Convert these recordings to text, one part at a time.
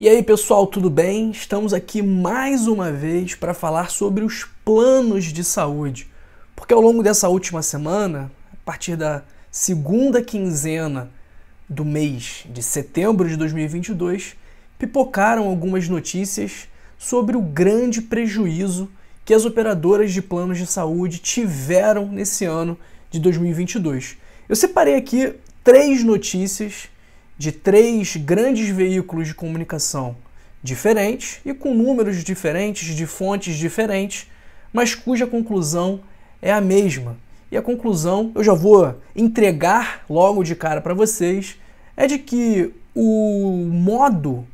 E aí, pessoal, tudo bem? Estamos aqui mais uma vez para falar sobre os planos de saúde. Porque ao longo dessa última semana, a partir da segunda quinzena do mês de setembro de 2022, pipocaram algumas notícias sobre o grande prejuízo que as operadoras de planos de saúde tiveram nesse ano de 2022. Eu separei aqui três notícias de três grandes veículos de comunicação diferentes e com números diferentes, de fontes diferentes, mas cuja conclusão é a mesma. E a conclusão, eu já vou entregar logo de cara para vocês, é de que o modo,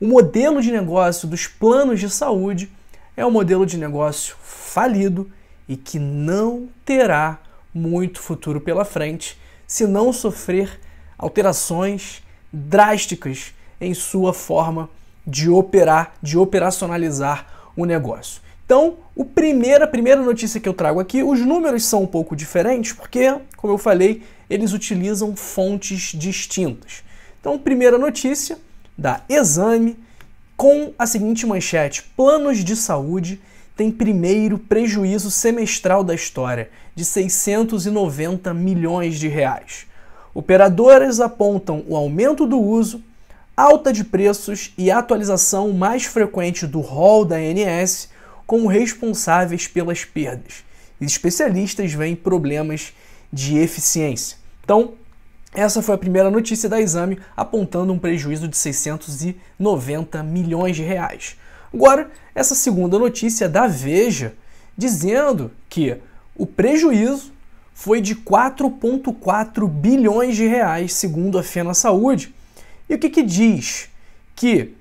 o modelo de negócio dos planos de saúde é um modelo de negócio falido e que não terá muito futuro pela frente se não sofrer alterações drásticas em sua forma de operar, de operacionalizar o negócio. Então, o a primeira notícia que eu trago aqui, os números são um pouco diferentes, porque, como eu falei, eles utilizam fontes distintas. Então, primeira notícia da Exame, com a seguinte manchete: Planos de saúde têm primeiro prejuízo semestral da história, de 690 milhões de reais. Operadoras apontam o aumento do uso, alta de preços e atualização mais frequente do rol da ANS como responsáveis pelas perdas. E especialistas veem problemas de eficiência. Então, essa foi a primeira notícia da Exame, apontando um prejuízo de 690 milhões de reais. Agora, essa segunda notícia é da Veja, dizendo que o prejuízo foi de 4,4 bilhões de reais, segundo a Fena Saúde. E o que, que diz? Que,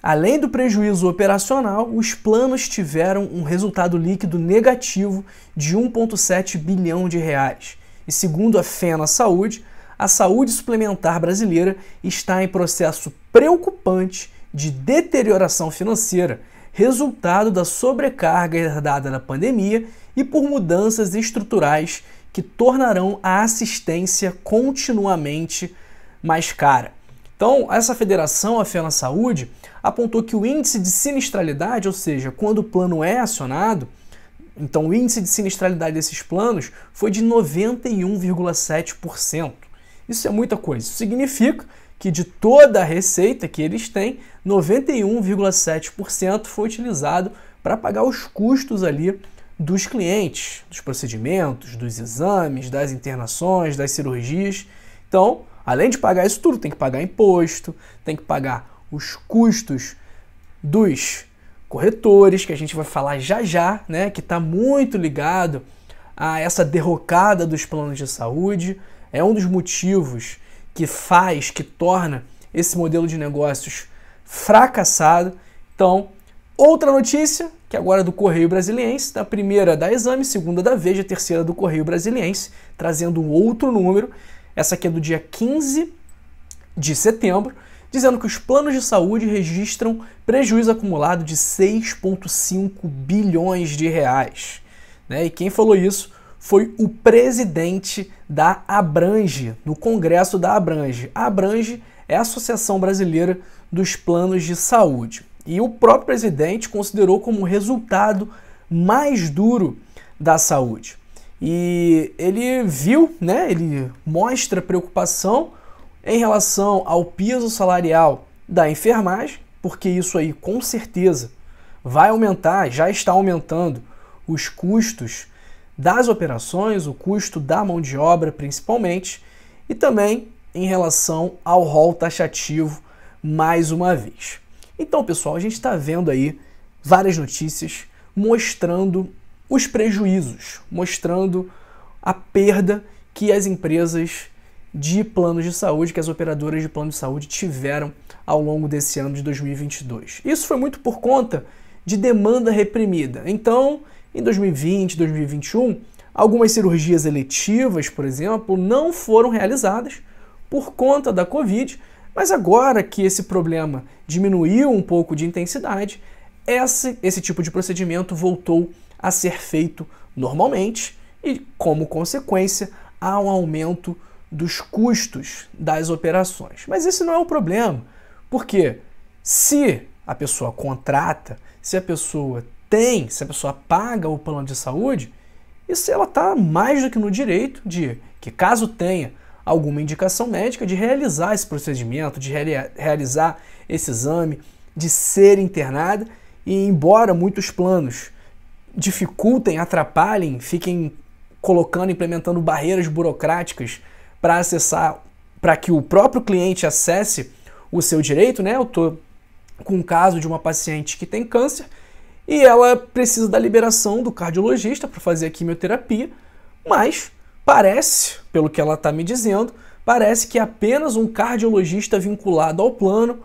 além do prejuízo operacional, os planos tiveram um resultado líquido negativo de 1,7 bilhão de reais. E segundo a Fena Saúde, a saúde suplementar brasileira está em processo preocupante de deterioração financeira, resultado da sobrecarga herdada da pandemia e por mudanças estruturais que tornarão a assistência continuamente mais cara. Então, essa federação, a Fena Saúde, apontou que o índice de sinistralidade, ou seja, quando o plano é acionado, então o índice de sinistralidade desses planos foi de 91,7%. Isso é muita coisa. Isso significa que de toda a receita que eles têm, 91,7% foi utilizado para pagar os custos ali dos clientes, dos procedimentos, dos exames, das internações, das cirurgias. Então, além de pagar isso tudo, tem que pagar imposto, tem que pagar os custos dos corretores, que a gente vai falar já já, né, que está muito ligado a essa derrocada dos planos de saúde. É um dos motivos que faz, que torna esse modelo de negócios fracassado. Então, outra notícia que agora é do Correio Brasiliense, da primeira da Exame, segunda da Veja, terceira do Correio Brasiliense, trazendo um outro número. Essa aqui é do dia 15 de setembro, dizendo que os planos de saúde registram prejuízo acumulado de 6,5 bilhões de reais. Né? E quem falou isso foi o presidente da Abrange, no Congresso da Abrange. A Abrange é a Associação Brasileira dos Planos de Saúde. E o próprio presidente considerou como resultado mais duro da saúde. E ele viu, né, ele mostra preocupação em relação ao piso salarial da enfermagem, porque isso aí com certeza vai aumentar, já está aumentando os custos das operações, o custo da mão de obra principalmente, e também em relação ao rol taxativo mais uma vez. Então, pessoal, a gente está vendo aí várias notícias mostrando os prejuízos, mostrando a perda que as empresas de planos de saúde, que as operadoras de plano de saúde tiveram ao longo desse ano de 2022. Isso foi muito por conta de demanda reprimida. Então, em 2020, 2021, algumas cirurgias eletivas, por exemplo, não foram realizadas por conta da Covid, mas agora que esse problema diminuiu um pouco de intensidade, esse, esse tipo de procedimento voltou a ser feito normalmente e, como consequência, há um aumento dos custos das operações. Mas esse não é o problema, porque se a pessoa contrata, se a pessoa tem, se a pessoa paga o plano de saúde, isso ela está mais do que no direito de que, caso tenha alguma indicação médica de realizar esse procedimento, de realizar esse exame, de ser internada. E embora muitos planos dificultem, atrapalhem, fiquem colocando, implementando barreiras burocráticas para acessar, para que o próprio cliente acesse o seu direito, né? Eu tô com um caso de uma paciente que tem câncer e ela precisa da liberação do cardiologista para fazer a quimioterapia, mas Parece, pelo que ela está me dizendo, parece que apenas um cardiologista vinculado ao plano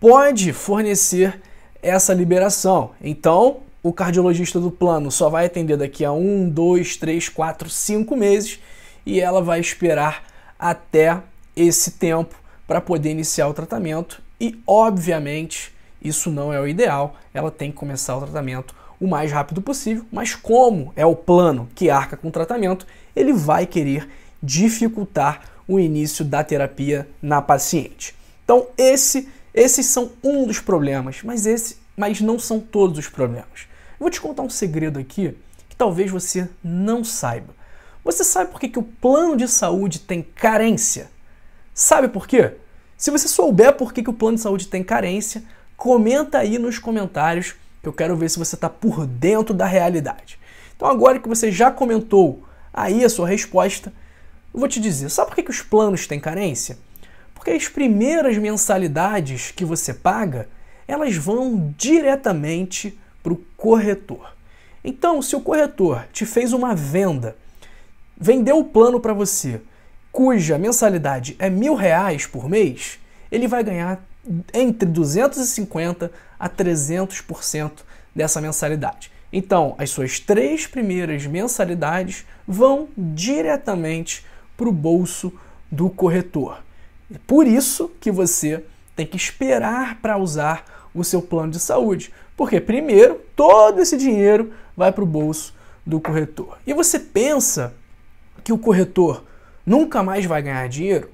pode fornecer essa liberação. Então, o cardiologista do plano só vai atender daqui a um, dois, três, quatro, cinco meses e ela vai esperar até esse tempo para poder iniciar o tratamento. E, obviamente, isso não é o ideal, ela tem que começar o tratamento o mais rápido possível, mas como é o plano que arca com o tratamento, ele vai querer dificultar o início da terapia na paciente. Então, esse, esses são um dos problemas, mas, esse, mas não são todos os problemas. Eu vou te contar um segredo aqui que talvez você não saiba. Você sabe por que, que o plano de saúde tem carência? Sabe por quê? Se você souber por que, que o plano de saúde tem carência, comenta aí nos comentários que eu quero ver se você está por dentro da realidade. Então, agora que você já comentou Aí a sua resposta, eu vou te dizer, sabe por que, que os planos têm carência? Porque as primeiras mensalidades que você paga, elas vão diretamente para o corretor. Então, se o corretor te fez uma venda, vendeu o plano para você, cuja mensalidade é mil reais por mês, ele vai ganhar entre 250 a 300% dessa mensalidade. Então, as suas três primeiras mensalidades vão diretamente para o bolso do corretor. É por isso que você tem que esperar para usar o seu plano de saúde, porque primeiro todo esse dinheiro vai para o bolso do corretor. E você pensa que o corretor nunca mais vai ganhar dinheiro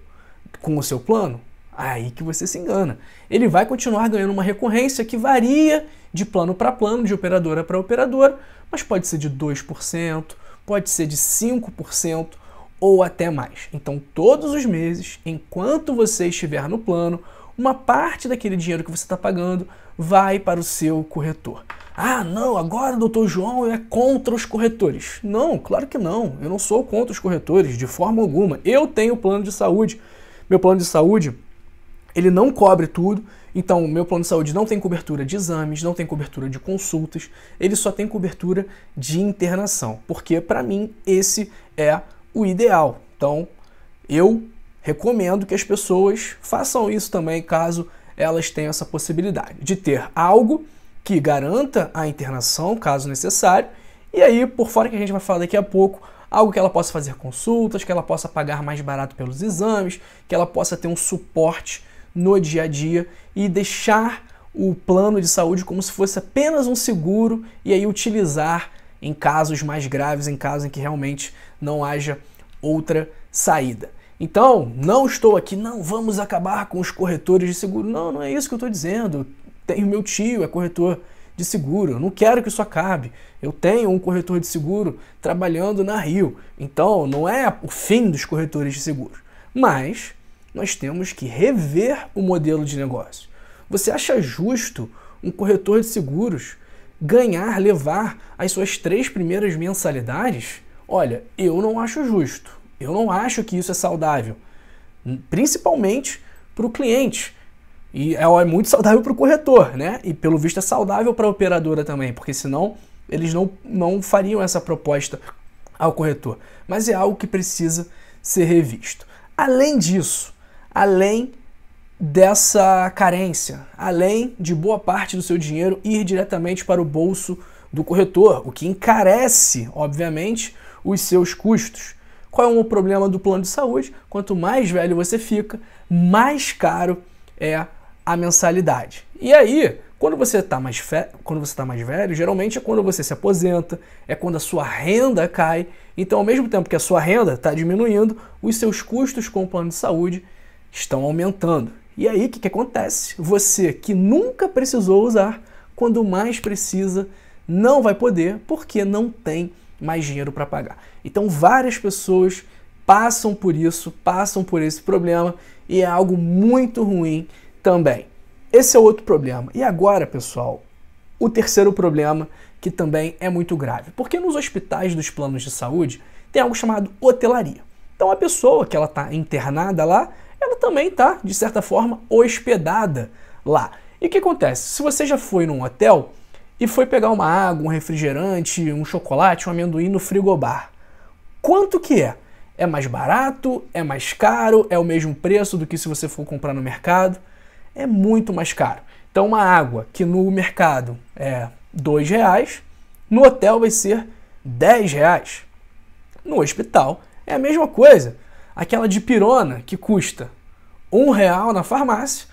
com o seu plano? Aí que você se engana. Ele vai continuar ganhando uma recorrência que varia de plano para plano, de operadora para operadora, mas pode ser de 2%, pode ser de 5% ou até mais. Então, todos os meses, enquanto você estiver no plano, uma parte daquele dinheiro que você está pagando vai para o seu corretor. Ah, não, agora doutor João é contra os corretores. Não, claro que não. Eu não sou contra os corretores de forma alguma. Eu tenho plano de saúde. Meu plano de saúde ele não cobre tudo, então o meu plano de saúde não tem cobertura de exames, não tem cobertura de consultas, ele só tem cobertura de internação, porque para mim esse é o ideal. Então eu recomendo que as pessoas façam isso também, caso elas tenham essa possibilidade de ter algo que garanta a internação, caso necessário, e aí, por fora que a gente vai falar daqui a pouco, algo que ela possa fazer consultas, que ela possa pagar mais barato pelos exames, que ela possa ter um suporte no dia a dia e deixar o plano de saúde como se fosse apenas um seguro e aí utilizar em casos mais graves, em casos em que realmente não haja outra saída. Então, não estou aqui, não vamos acabar com os corretores de seguro. Não, não é isso que eu estou dizendo. Tenho meu tio, é corretor de seguro. Eu não quero que isso acabe. Eu tenho um corretor de seguro trabalhando na Rio. Então, não é o fim dos corretores de seguro. Mas nós temos que rever o modelo de negócio. Você acha justo um corretor de seguros ganhar, levar as suas três primeiras mensalidades? Olha, eu não acho justo. Eu não acho que isso é saudável. Hum, principalmente para o cliente. E é, é muito saudável para o corretor, né? E pelo visto é saudável para a operadora também, porque senão eles não, não fariam essa proposta ao corretor. Mas é algo que precisa ser revisto. Além disso, além dessa carência, além de boa parte do seu dinheiro ir diretamente para o bolso do corretor, o que encarece, obviamente, os seus custos. Qual é o problema do plano de saúde? Quanto mais velho você fica, mais caro é a mensalidade. E aí, quando você está mais, fe... quando você tá mais velho, geralmente é quando você se aposenta, é quando a sua renda cai. Então, ao mesmo tempo que a sua renda está diminuindo, os seus custos com o plano de saúde estão aumentando. E aí, o que, que acontece? Você que nunca precisou usar, quando mais precisa, não vai poder porque não tem mais dinheiro para pagar. Então, várias pessoas passam por isso, passam por esse problema e é algo muito ruim também. Esse é outro problema. E agora, pessoal, o terceiro problema que também é muito grave, porque nos hospitais dos planos de saúde tem algo chamado hotelaria. Então, a pessoa que ela está internada lá, ela também está, de certa forma, hospedada lá. E o que acontece? Se você já foi num hotel e foi pegar uma água, um refrigerante, um chocolate, um amendoim no frigobar, quanto que é? É mais barato? É mais caro? É o mesmo preço do que se você for comprar no mercado? É muito mais caro. Então, uma água que no mercado é R$ reais, no hotel vai ser R$ reais. No hospital é a mesma coisa aquela pirona que custa um real na farmácia,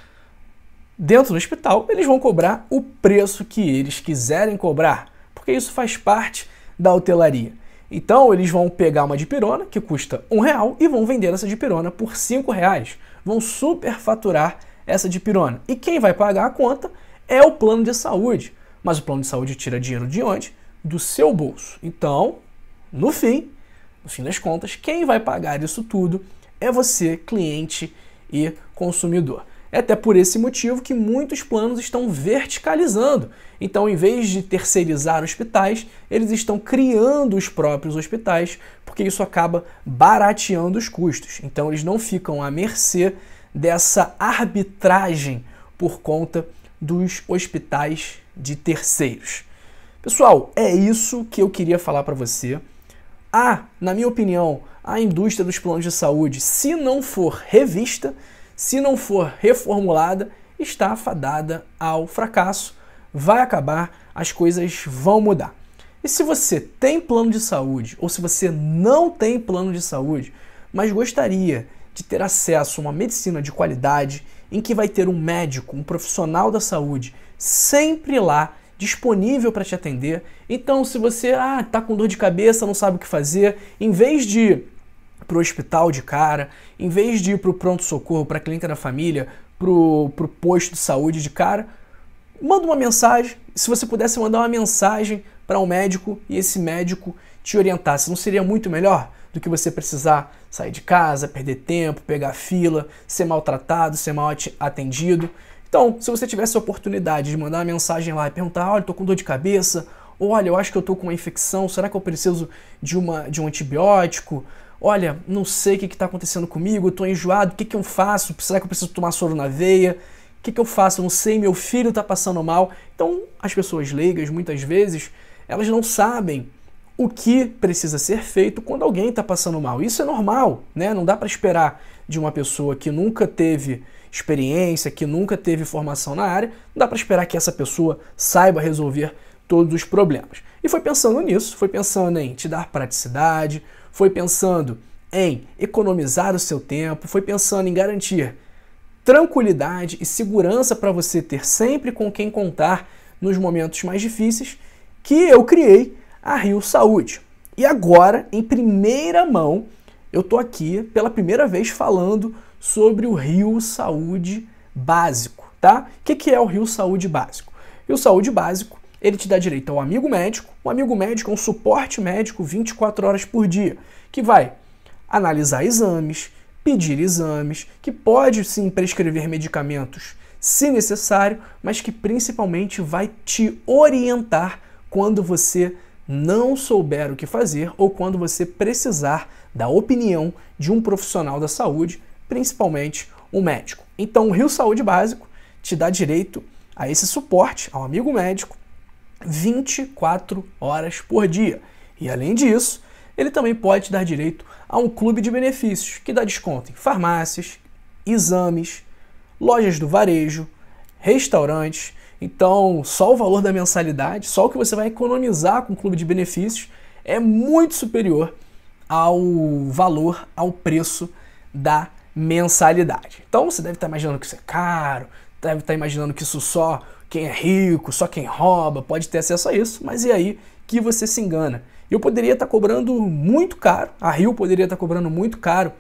dentro do hospital eles vão cobrar o preço que eles quiserem cobrar, porque isso faz parte da hotelaria. Então eles vão pegar uma dipirona que custa um real e vão vender essa dipirona por cinco reais. Vão superfaturar essa dipirona. E quem vai pagar a conta é o plano de saúde. Mas o plano de saúde tira dinheiro de onde? Do seu bolso. Então, no fim, no fim das contas, quem vai pagar isso tudo é você, cliente e consumidor. É até por esse motivo que muitos planos estão verticalizando. Então, em vez de terceirizar hospitais, eles estão criando os próprios hospitais, porque isso acaba barateando os custos. Então, eles não ficam à mercê dessa arbitragem por conta dos hospitais de terceiros. Pessoal, é isso que eu queria falar para você a, na minha opinião, a indústria dos planos de saúde, se não for revista, se não for reformulada, está afadada ao fracasso, vai acabar, as coisas vão mudar. E se você tem plano de saúde ou se você não tem plano de saúde, mas gostaria de ter acesso a uma medicina de qualidade em que vai ter um médico, um profissional da saúde sempre lá disponível para te atender. Então, se você ah, tá com dor de cabeça, não sabe o que fazer, em vez de para o hospital de cara, em vez de ir para o pronto-socorro, para a clínica da família, para o posto de saúde de cara, manda uma mensagem. Se você pudesse mandar uma mensagem para um médico e esse médico te orientasse, não seria muito melhor do que você precisar sair de casa, perder tempo, pegar fila, ser maltratado, ser mal atendido? Então, se você tivesse a oportunidade de mandar uma mensagem lá e perguntar, olha, estou com dor de cabeça, olha, eu acho que eu estou com uma infecção, será que eu preciso de, uma, de um antibiótico? Olha, não sei o que está acontecendo comigo, estou enjoado, o que, que eu faço? Será que eu preciso tomar soro na veia? O que, que eu faço? Eu não sei, meu filho está passando mal. Então, as pessoas leigas, muitas vezes, elas não sabem o que precisa ser feito quando alguém está passando mal. Isso é normal, né? Não dá para esperar de uma pessoa que nunca teve experiência, que nunca teve formação na área, não dá para esperar que essa pessoa saiba resolver todos os problemas. E foi pensando nisso, foi pensando em te dar praticidade, foi pensando em economizar o seu tempo, foi pensando em garantir tranquilidade e segurança para você ter sempre com quem contar nos momentos mais difíceis, que eu criei a Rio Saúde. E agora, em primeira mão, eu tô aqui pela primeira vez falando sobre o Rio Saúde Básico, tá? O que, que é o Rio Saúde Básico? Rio Saúde Básico, ele te dá direito ao amigo médico. O amigo médico é um suporte médico 24 horas por dia, que vai analisar exames, pedir exames, que pode sim prescrever medicamentos se necessário, mas que principalmente vai te orientar quando você não souber o que fazer ou quando você precisar da opinião de um profissional da saúde, principalmente um médico. Então, o Rio Saúde Básico te dá direito a esse suporte, ao amigo médico, 24 horas por dia. E além disso, ele também pode te dar direito a um clube de benefícios que dá desconto em farmácias, exames, lojas do varejo, restaurantes então, só o valor da mensalidade, só o que você vai economizar com o clube de benefícios é muito superior ao valor, ao preço da mensalidade. Então, você deve estar imaginando que isso é caro, deve estar imaginando que isso só quem é rico, só quem rouba pode ter acesso a isso, mas e aí que você se engana? Eu poderia estar cobrando muito caro, a Rio poderia estar cobrando muito caro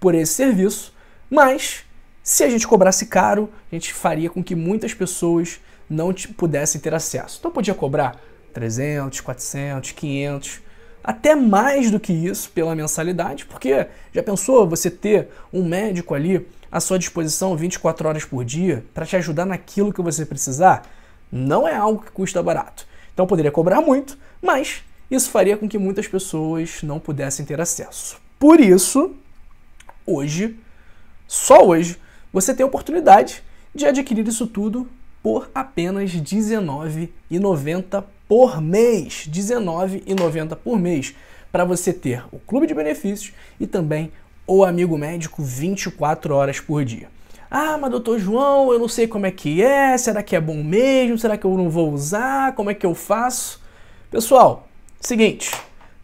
por esse serviço, mas se a gente cobrasse caro, a gente faria com que muitas pessoas não te, pudessem ter acesso. Então podia cobrar 300, 400, 500, até mais do que isso pela mensalidade, porque já pensou você ter um médico ali à sua disposição 24 horas por dia para te ajudar naquilo que você precisar? Não é algo que custa barato. Então poderia cobrar muito, mas isso faria com que muitas pessoas não pudessem ter acesso. Por isso, hoje, só hoje, você tem a oportunidade de adquirir isso tudo por apenas R$19,90 19,90 por mês. 19,90 por mês para você ter o clube de benefícios e também o amigo médico 24 horas por dia. Ah, mas doutor João, eu não sei como é que é, será que é bom mesmo? Será que eu não vou usar? Como é que eu faço? Pessoal, seguinte,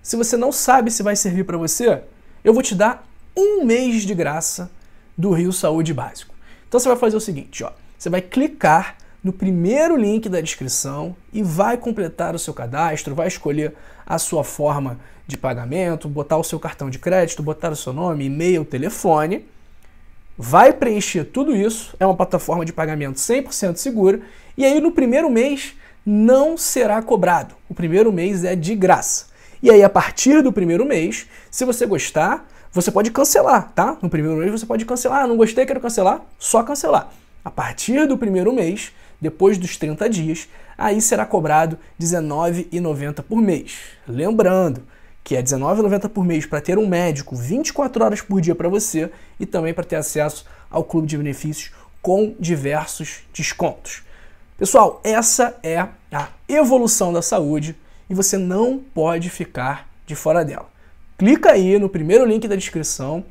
se você não sabe se vai servir para você, eu vou te dar um mês de graça do Rio Saúde Básico. Então você vai fazer o seguinte, ó, você vai clicar no primeiro link da descrição e vai completar o seu cadastro, vai escolher a sua forma de pagamento, botar o seu cartão de crédito, botar o seu nome, e-mail, telefone. Vai preencher tudo isso, é uma plataforma de pagamento 100% segura e aí no primeiro mês não será cobrado. O primeiro mês é de graça. E aí a partir do primeiro mês, se você gostar, você pode cancelar, tá? No primeiro mês você pode cancelar, ah, não gostei, quero cancelar, só cancelar. A partir do primeiro mês, depois dos 30 dias, aí será cobrado R$19,90 por mês. Lembrando que é R$19,90 por mês para ter um médico 24 horas por dia para você e também para ter acesso ao clube de benefícios com diversos descontos. Pessoal, essa é a evolução da saúde e você não pode ficar de fora dela. Clica aí no primeiro link da descrição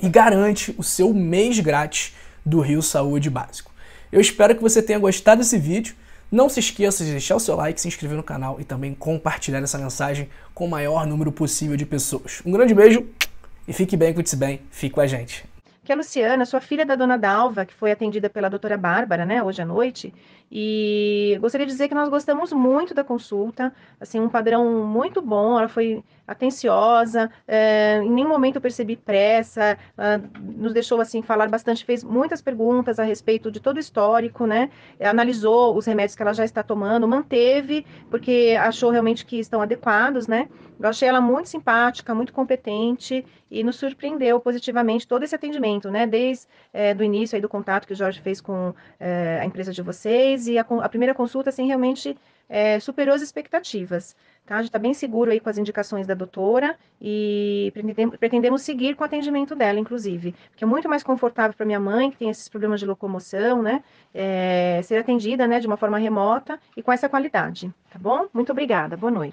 e garante o seu mês grátis do Rio Saúde Básico. Eu espero que você tenha gostado desse vídeo. Não se esqueça de deixar o seu like, se inscrever no canal e também compartilhar essa mensagem com o maior número possível de pessoas. Um grande beijo e fique bem, cuide-se bem, fique com a gente. Que a é Luciana, sua filha da dona Dalva, que foi atendida pela doutora Bárbara, né, hoje à noite, e gostaria de dizer que nós gostamos muito da consulta, assim, um padrão muito bom, ela foi atenciosa, é, em nenhum momento eu percebi pressa, é, nos deixou, assim, falar bastante, fez muitas perguntas a respeito de todo o histórico, né, é, analisou os remédios que ela já está tomando, manteve, porque achou realmente que estão adequados, né, eu achei ela muito simpática, muito competente e nos surpreendeu positivamente todo esse atendimento, né, desde é, do início aí do contato que o Jorge fez com é, a empresa de vocês, e a, a primeira consulta, assim, realmente é, superou as expectativas. Tá? A gente está bem seguro aí com as indicações da doutora e pretendemos seguir com o atendimento dela, inclusive. Porque é muito mais confortável para minha mãe, que tem esses problemas de locomoção, né? É, ser atendida né, de uma forma remota e com essa qualidade. Tá bom? Muito obrigada. Boa noite.